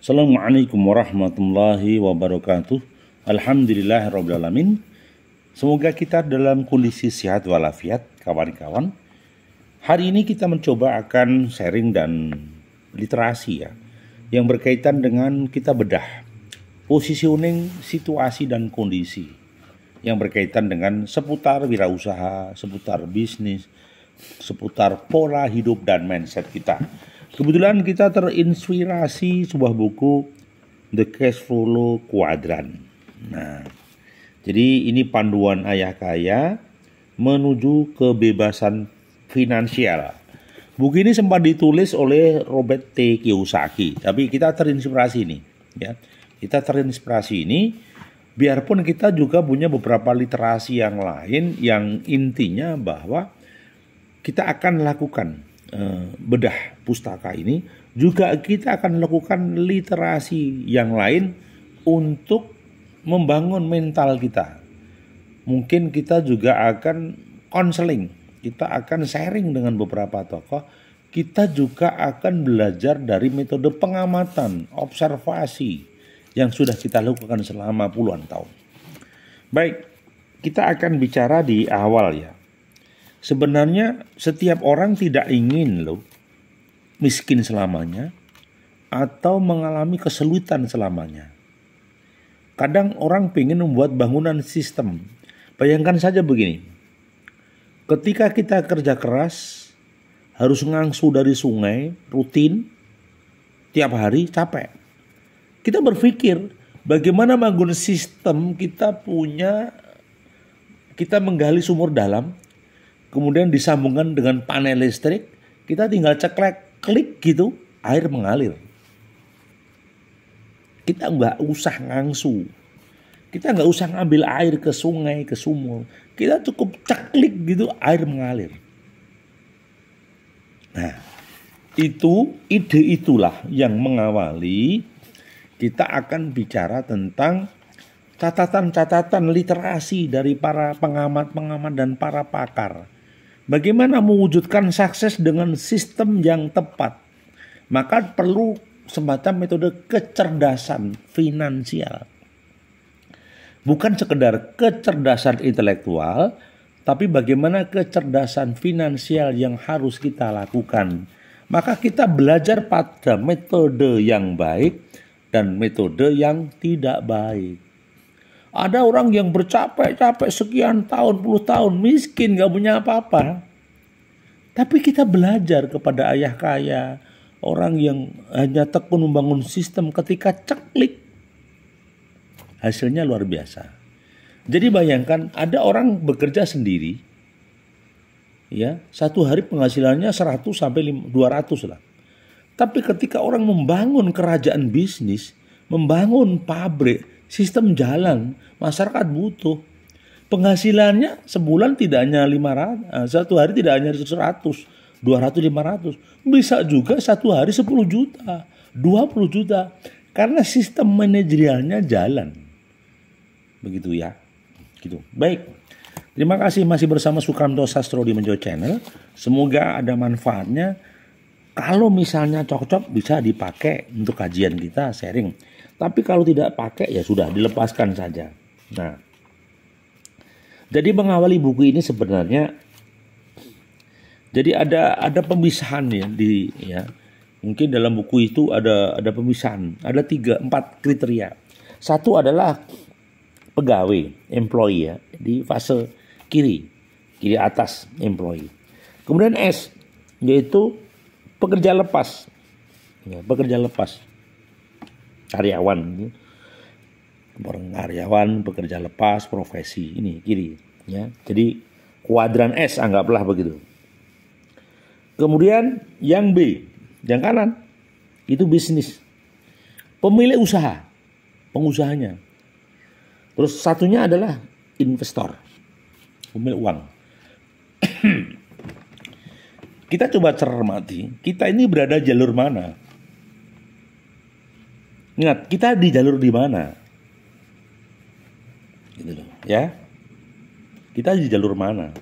Assalamualaikum warahmatullahi wabarakatuh. Alhamdulillah Alamin. Semoga kita dalam kondisi sehat walafiat, kawan-kawan. Hari ini kita mencoba akan sharing dan literasi ya, yang berkaitan dengan kita bedah positioning situasi dan kondisi yang berkaitan dengan seputar wirausaha, seputar bisnis, seputar pola hidup dan mindset kita. Kebetulan kita terinspirasi sebuah buku The Cash Flow Quadrant. Nah, jadi ini panduan ayah kaya menuju kebebasan finansial. Buku ini sempat ditulis oleh Robert T. Kiyosaki, tapi kita terinspirasi ini, ya. Kita terinspirasi ini biarpun kita juga punya beberapa literasi yang lain yang intinya bahwa kita akan lakukan Eh, bedah pustaka ini juga kita akan lakukan literasi yang lain untuk membangun mental kita. Mungkin kita juga akan konseling, kita akan sharing dengan beberapa tokoh, kita juga akan belajar dari metode pengamatan, observasi yang sudah kita lakukan selama puluhan tahun. Baik, kita akan bicara di awal ya Sebenarnya setiap orang tidak ingin loh miskin selamanya atau mengalami kesulitan selamanya. Kadang orang ingin membuat bangunan sistem. Bayangkan saja begini. Ketika kita kerja keras, harus ngangsu dari sungai, rutin, tiap hari capek. Kita berpikir bagaimana bangun sistem kita punya, kita menggali sumur dalam, kemudian disambungkan dengan panel listrik, kita tinggal ceklek, klik gitu, air mengalir. Kita nggak usah ngangsu. Kita nggak usah ngambil air ke sungai, ke sumur. Kita cukup ceklik gitu, air mengalir. Nah, itu ide itulah yang mengawali kita akan bicara tentang catatan-catatan literasi dari para pengamat-pengamat dan para pakar Bagaimana mewujudkan sukses dengan sistem yang tepat? Maka perlu semacam metode kecerdasan finansial. Bukan sekedar kecerdasan intelektual, tapi bagaimana kecerdasan finansial yang harus kita lakukan. Maka kita belajar pada metode yang baik dan metode yang tidak baik. Ada orang yang bercapek-capek sekian tahun, puluh tahun, miskin, gak punya apa-apa. Tapi kita belajar kepada ayah kaya, orang yang hanya tekun membangun sistem ketika ceklik. Hasilnya luar biasa. Jadi bayangkan ada orang bekerja sendiri, ya satu hari penghasilannya 100 sampai 200 lah. Tapi ketika orang membangun kerajaan bisnis, membangun pabrik, sistem jalan, masyarakat butuh. Penghasilannya sebulan tidak hanya 500, eh, satu hari tidak hanya 100, 200, 500. Bisa juga satu hari 10 juta, 20 juta. Karena sistem manajerialnya jalan. Begitu ya. Gitu. Baik. Terima kasih masih bersama Sukamto Sastro di Menjo Channel. Semoga ada manfaatnya. Kalau misalnya cocok bisa dipakai untuk kajian kita sharing. Tapi kalau tidak pakai ya sudah dilepaskan saja. Nah, jadi mengawali buku ini sebenarnya jadi ada ada pemisahan ya di ya mungkin dalam buku itu ada ada pemisahan ada tiga empat kriteria satu adalah pegawai employee ya di fase kiri kiri atas employee kemudian S yaitu pekerja lepas ya, pekerja lepas karyawan orang karyawan pekerja lepas profesi ini kiri ya jadi kuadran S anggaplah begitu kemudian yang B yang kanan itu bisnis pemilik usaha pengusahanya terus satunya adalah investor pemilik uang kita coba cermati kita ini berada jalur mana Ingat, kita di jalur di mana? Gitu loh, ya. Kita di jalur mana?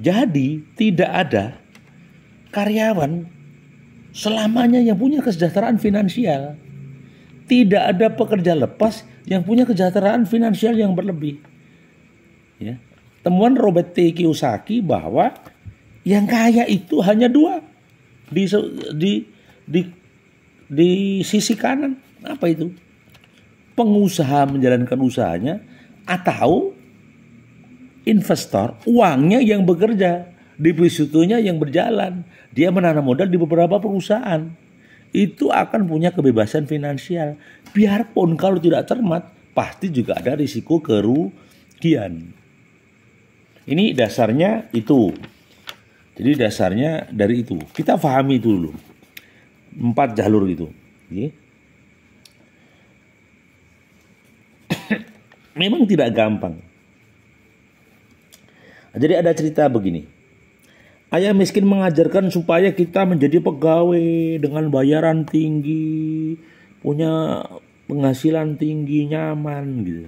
Jadi, tidak ada karyawan selamanya yang punya kesejahteraan finansial. Tidak ada pekerja lepas yang punya kesejahteraan finansial yang berlebih. Ya. Temuan Robert T. Kiyosaki bahwa yang kaya itu hanya dua di di di, di sisi kanan apa itu? Pengusaha menjalankan usahanya atau investor uangnya yang bekerja di depositonya yang berjalan dia menanam modal di beberapa perusahaan itu akan punya kebebasan finansial biarpun kalau tidak cermat pasti juga ada risiko kerugian ini dasarnya itu jadi dasarnya dari itu kita pahami itu dulu empat jalur itu memang tidak gampang. Jadi ada cerita begini. Ayah miskin mengajarkan supaya kita menjadi pegawai dengan bayaran tinggi, punya penghasilan tinggi, nyaman gitu.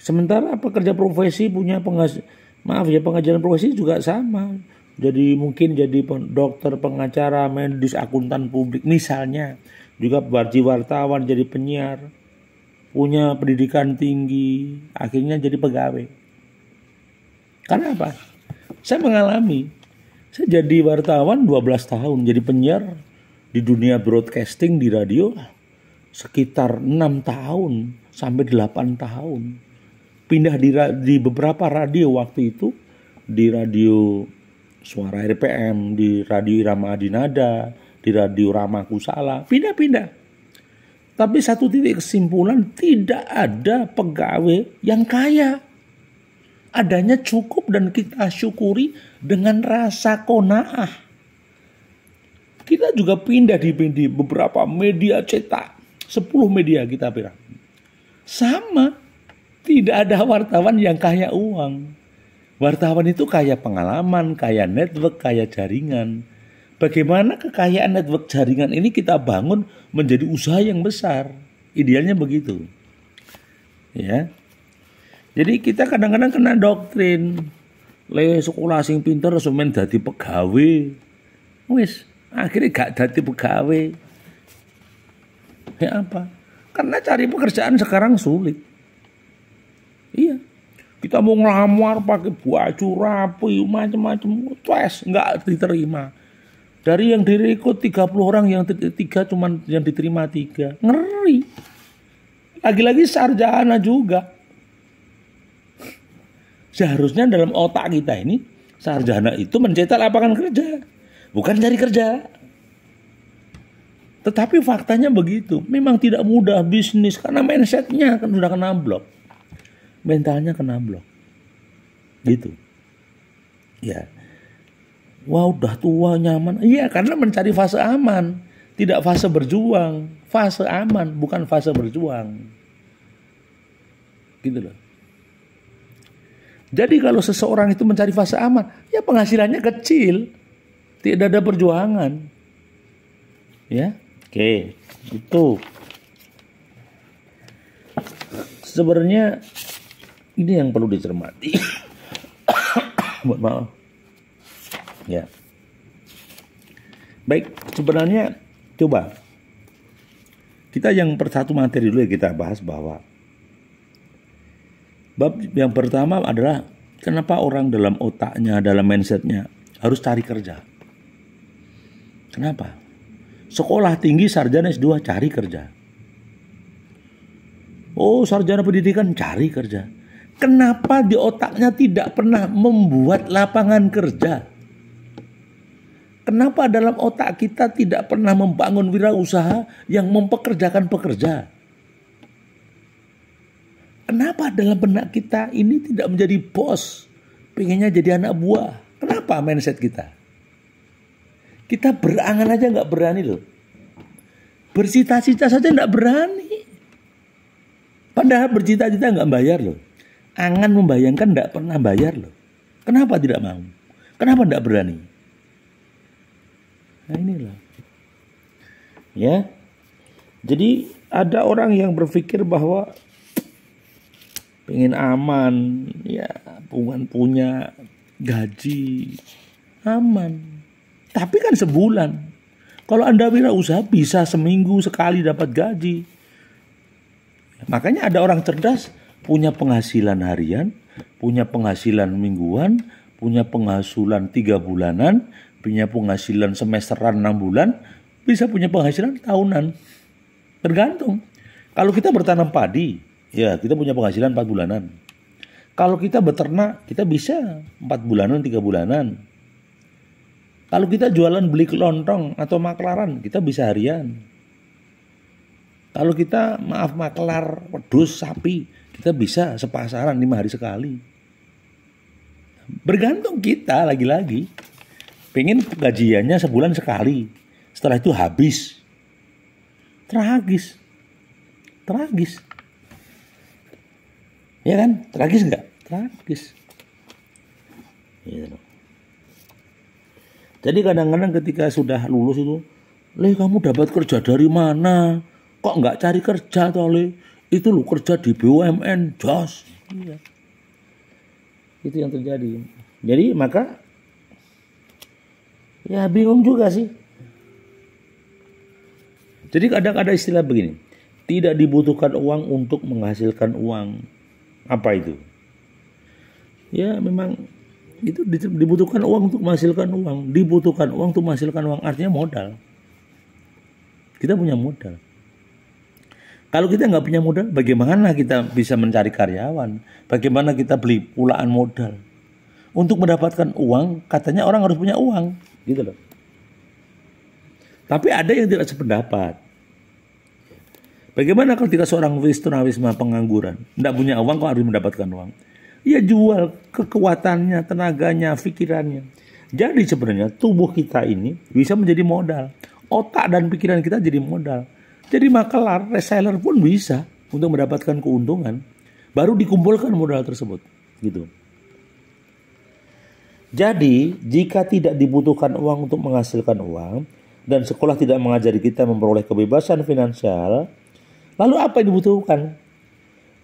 Sementara pekerja profesi punya penghasilan, maaf ya pengajaran profesi juga sama. Jadi mungkin jadi dokter, pengacara, medis, akuntan publik misalnya. Juga berarti wartawan jadi penyiar punya pendidikan tinggi, akhirnya jadi pegawai. Karena apa? Saya mengalami, saya jadi wartawan 12 tahun, jadi penyiar di dunia broadcasting di radio sekitar 6 tahun sampai 8 tahun. Pindah di, di beberapa radio waktu itu, di radio Suara RPM, di radio Irama Adinada, di radio Ramaku Salah pindah-pindah tapi satu titik kesimpulan tidak ada pegawai yang kaya. Adanya cukup dan kita syukuri dengan rasa kona'ah. Kita juga pindah di, beberapa media cetak. sepuluh media kita bilang. Sama. Tidak ada wartawan yang kaya uang. Wartawan itu kaya pengalaman, kaya network, kaya jaringan bagaimana kekayaan network jaringan ini kita bangun menjadi usaha yang besar. Idealnya begitu. Ya. Jadi kita kadang-kadang kena doktrin le sekolah sing pinter semen dadi pegawai. Wis, akhirnya gak jadi pegawai. Ya apa? Karena cari pekerjaan sekarang sulit. Iya. Kita mau ngelamar pakai baju rapi macam-macam, tes nggak diterima dari yang direkrut 30 orang yang tiga cuman yang diterima tiga. Ngeri. Lagi-lagi sarjana juga. Seharusnya dalam otak kita ini sarjana itu mencetak lapangan kerja, bukan cari kerja. Tetapi faktanya begitu, memang tidak mudah bisnis karena mindsetnya kan sudah kena blok, mentalnya kena blok, gitu. Ya, Wah udah tua nyaman. Iya karena mencari fase aman. Tidak fase berjuang. Fase aman bukan fase berjuang. Gitu loh. Jadi kalau seseorang itu mencari fase aman. Ya penghasilannya kecil. Tidak ada perjuangan. Ya. Oke. Itu. Sebenarnya ini yang perlu dicermati. Maaf Ya. Baik, sebenarnya coba kita yang persatu materi dulu ya kita bahas bahwa bab yang pertama adalah kenapa orang dalam otaknya, dalam mindsetnya harus cari kerja. Kenapa? Sekolah tinggi sarjana S2 cari kerja. Oh sarjana pendidikan cari kerja. Kenapa di otaknya tidak pernah membuat lapangan kerja? Kenapa dalam otak kita tidak pernah membangun wirausaha yang mempekerjakan pekerja? Kenapa dalam benak kita ini tidak menjadi bos, pengennya jadi anak buah? Kenapa mindset kita? Kita berangan aja nggak berani loh. Bercita-cita saja nggak berani. Padahal bercita-cita nggak bayar loh. Angan membayangkan nggak pernah bayar loh. Kenapa tidak mau? Kenapa nggak berani? Nah inilah. Ya. Jadi ada orang yang berpikir bahwa pengen aman, ya bukan punya gaji aman. Tapi kan sebulan. Kalau Anda wirausaha bisa seminggu sekali dapat gaji. Makanya ada orang cerdas punya penghasilan harian, punya penghasilan mingguan, punya penghasilan tiga bulanan, punya penghasilan semesteran enam bulan, bisa punya penghasilan tahunan. Tergantung. Kalau kita bertanam padi, ya kita punya penghasilan empat bulanan. Kalau kita beternak, kita bisa empat bulanan, tiga bulanan. Kalau kita jualan beli kelontong atau maklaran, kita bisa harian. Kalau kita maaf maklar pedus sapi, kita bisa sepasaran lima hari sekali bergantung kita lagi-lagi pengen gajiannya sebulan sekali setelah itu habis tragis tragis ya kan tragis nggak tragis gitu jadi kadang-kadang ketika sudah lulus itu leh kamu dapat kerja dari mana kok nggak cari kerja toh itu lu kerja di BUMN jos iya itu yang terjadi jadi maka ya bingung juga sih jadi kadang ada istilah begini tidak dibutuhkan uang untuk menghasilkan uang apa itu ya memang itu dibutuhkan uang untuk menghasilkan uang dibutuhkan uang untuk menghasilkan uang artinya modal kita punya modal kalau kita nggak punya modal, bagaimana kita bisa mencari karyawan? Bagaimana kita beli pulaan modal? Untuk mendapatkan uang, katanya orang harus punya uang, gitu loh. Tapi ada yang tidak sependapat. Bagaimana kalau tidak seorang wisma pengangguran, tidak punya uang kok harus mendapatkan uang? Ya jual kekuatannya, tenaganya, pikirannya. Jadi sebenarnya tubuh kita ini bisa menjadi modal. Otak dan pikiran kita jadi modal jadi makelar, reseller pun bisa untuk mendapatkan keuntungan. Baru dikumpulkan modal tersebut. Gitu. Jadi, jika tidak dibutuhkan uang untuk menghasilkan uang, dan sekolah tidak mengajari kita memperoleh kebebasan finansial, lalu apa yang dibutuhkan?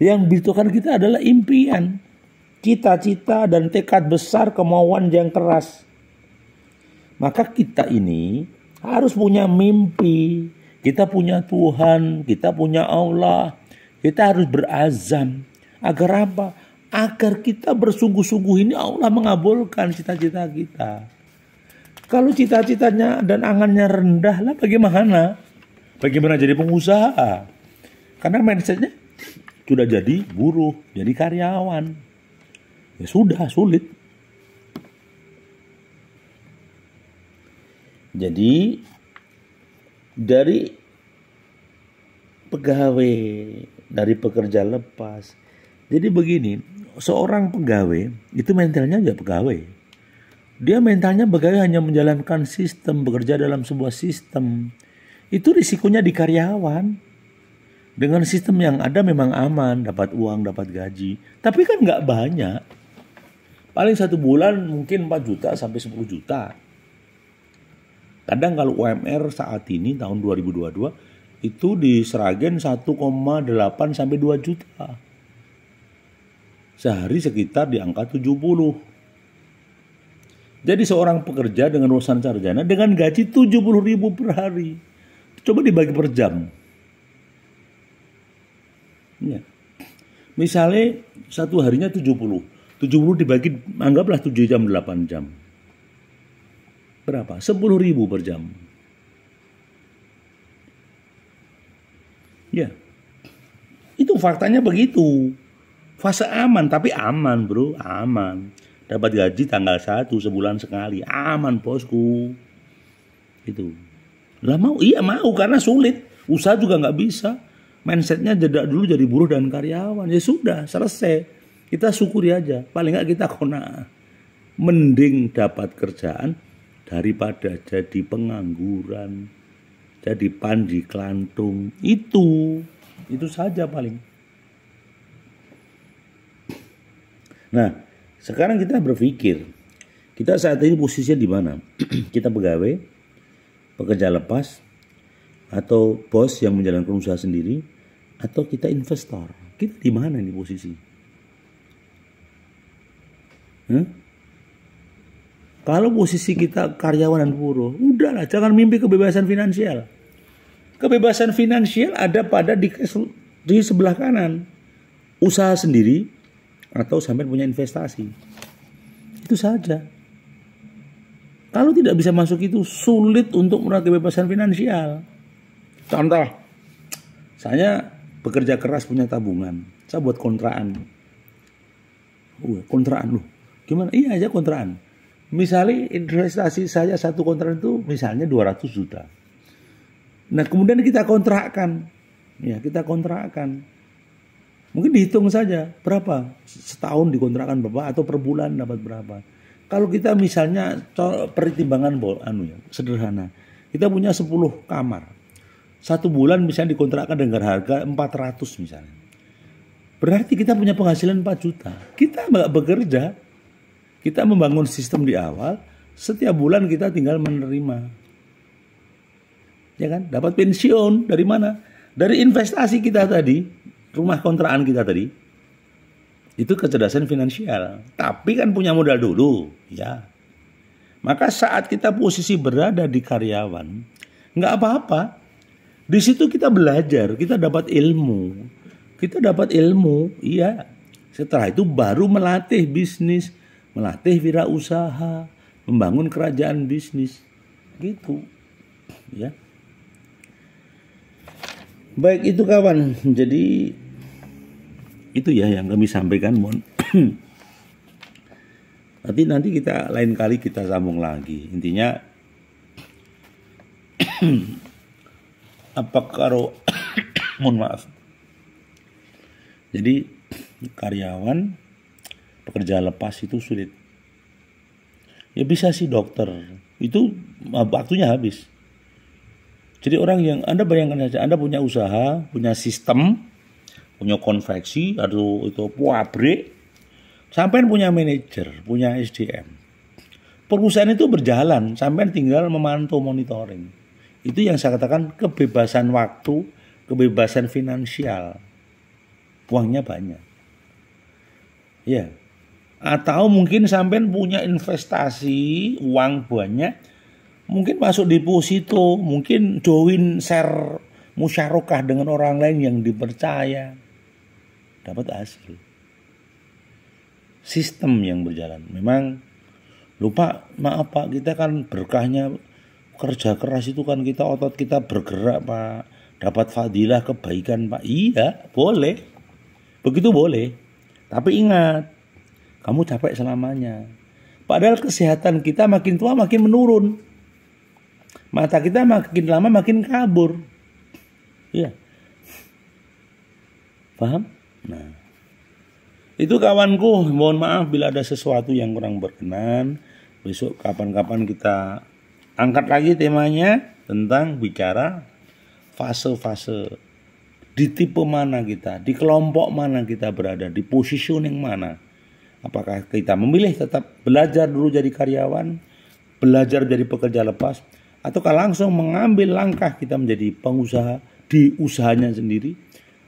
Yang dibutuhkan kita adalah impian, cita-cita, dan tekad besar kemauan yang keras. Maka kita ini harus punya mimpi, kita punya Tuhan, kita punya Allah. Kita harus berazam. Agar apa? Agar kita bersungguh-sungguh ini Allah mengabulkan cita-cita kita. Kalau cita-citanya dan angannya rendah lah bagaimana? Bagaimana jadi pengusaha? Karena mindsetnya sudah jadi buruh, jadi karyawan. Ya sudah, sulit. Jadi dari pegawai, dari pekerja lepas. Jadi begini, seorang pegawai itu mentalnya nggak pegawai. Dia mentalnya pegawai hanya menjalankan sistem, bekerja dalam sebuah sistem. Itu risikonya di karyawan. Dengan sistem yang ada memang aman, dapat uang, dapat gaji. Tapi kan nggak banyak. Paling satu bulan mungkin 4 juta sampai 10 juta. Kadang kalau UMR saat ini tahun 2022 itu di Seragen 1,8 sampai 2 juta. Sehari sekitar di angka 70. Jadi seorang pekerja dengan lulusan sarjana dengan gaji 70 ribu per hari. Coba dibagi per jam. Ya. Misalnya satu harinya 70. 70 dibagi anggaplah 7 jam 8 jam berapa? 10 ribu per jam. Ya. Itu faktanya begitu. Fase aman, tapi aman bro, aman. Dapat gaji tanggal 1 sebulan sekali, aman bosku. Itu. Lah mau, iya mau karena sulit. Usaha juga nggak bisa. Mindsetnya jeda dulu jadi buruh dan karyawan. Ya sudah, selesai. Kita syukuri aja. Paling nggak kita kona. Mending dapat kerjaan daripada jadi pengangguran, jadi panji kelantung Itu, itu saja paling. Nah, sekarang kita berpikir, kita saat ini posisinya di mana? kita pegawai, pekerja lepas, atau bos yang menjalankan usaha sendiri, atau kita investor. Kita di mana nih posisi? Hmm? Kalau posisi kita karyawan dan buruh, udahlah jangan mimpi kebebasan finansial. Kebebasan finansial ada pada di, di sebelah kanan. Usaha sendiri atau sampai punya investasi. Itu saja. Kalau tidak bisa masuk itu sulit untuk meraih kebebasan finansial. Contoh, saya bekerja keras punya tabungan. Saya buat kontraan. Uh, kontraan loh. Gimana? Iya aja kontraan Misalnya investasi saya satu kontrak itu misalnya 200 juta. Nah kemudian kita kontrakkan, ya kita kontrakkan. Mungkin dihitung saja berapa setahun dikontrakkan berapa atau per bulan dapat berapa. Kalau kita misalnya pertimbangan bol, anu ya sederhana, kita punya 10 kamar. Satu bulan misalnya dikontrakkan dengan harga 400 misalnya. Berarti kita punya penghasilan 4 juta. Kita nggak bekerja, kita membangun sistem di awal, setiap bulan kita tinggal menerima. Ya kan? Dapat pensiun dari mana? Dari investasi kita tadi, rumah kontrakan kita tadi. Itu kecerdasan finansial, tapi kan punya modal dulu, ya. Maka saat kita posisi berada di karyawan, nggak apa-apa. Di situ kita belajar, kita dapat ilmu, kita dapat ilmu, iya. Setelah itu baru melatih bisnis, melatih wirausaha, membangun kerajaan bisnis. Gitu. Ya. Baik itu kawan. Jadi itu ya yang kami sampaikan mohon. nanti nanti kita lain kali kita sambung lagi. Intinya apa karo mohon maaf. Jadi karyawan pekerja lepas itu sulit. Ya bisa sih dokter, itu ah, waktunya habis. Jadi orang yang Anda bayangkan saja, Anda punya usaha, punya sistem, punya konveksi, atau itu pabrik, sampai punya manajer, punya SDM. Perusahaan itu berjalan, sampai tinggal memantau monitoring. Itu yang saya katakan kebebasan waktu, kebebasan finansial. Uangnya banyak. Ya, atau mungkin sampean punya investasi uang banyak mungkin masuk deposito mungkin join share musyarakah dengan orang lain yang dipercaya dapat hasil sistem yang berjalan memang lupa maaf pak kita kan berkahnya kerja keras itu kan kita otot kita bergerak pak dapat fadilah kebaikan pak iya boleh begitu boleh tapi ingat kamu capek selamanya. Padahal kesehatan kita makin tua makin menurun. Mata kita makin lama makin kabur. Iya. Paham? Nah. Itu kawanku, mohon maaf bila ada sesuatu yang kurang berkenan. Besok kapan-kapan kita angkat lagi temanya tentang bicara fase-fase di tipe mana kita, di kelompok mana kita berada, di positioning mana. Apakah kita memilih tetap belajar dulu jadi karyawan, belajar jadi pekerja lepas, ataukah langsung mengambil langkah kita menjadi pengusaha di usahanya sendiri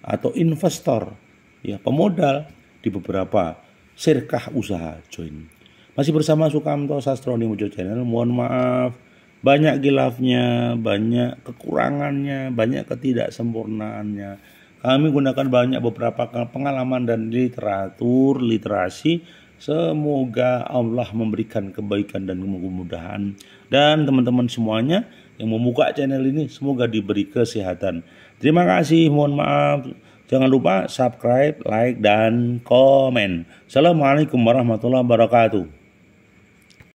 atau investor, ya pemodal di beberapa sirkah usaha join. Masih bersama Sukamto Sastroni Mojo Channel. Mohon maaf banyak gilafnya, banyak kekurangannya, banyak ketidaksempurnaannya kami gunakan banyak beberapa pengalaman dan literatur, literasi. Semoga Allah memberikan kebaikan dan kemudahan. Dan teman-teman semuanya yang membuka channel ini semoga diberi kesehatan. Terima kasih, mohon maaf. Jangan lupa subscribe, like, dan komen. Assalamualaikum warahmatullahi wabarakatuh.